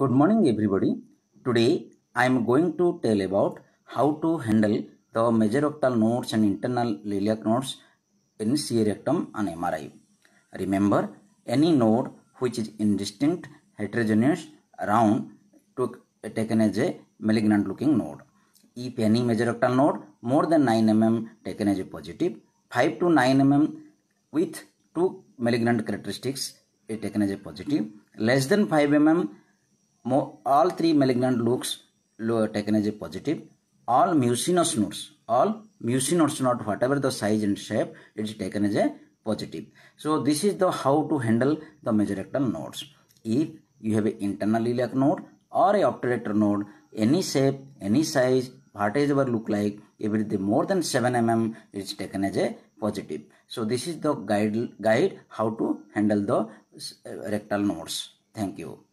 Good morning everybody. Today I am going to tell about how to handle the major octal nodes and internal iliac nodes in C rectum and MRI. Remember any node which is indistinct, heterogeneous, round to, taken as a malignant looking node. If any major octal node more than 9 mm taken as a positive, 5 to 9 mm with two malignant characteristics taken as a positive, less than 5 mm all three malignant looks taken as a positive. All mucinous nodes, all mucinous node, whatever the size and shape, it is taken as a positive. So this is the how to handle the rectal nodes. If you have an internal iliac node or a obturator node, any shape, any size, whatever look like, if it is more than 7 mm, it is taken as a positive. So this is the guide, guide how to handle the uh, rectal nodes. Thank you.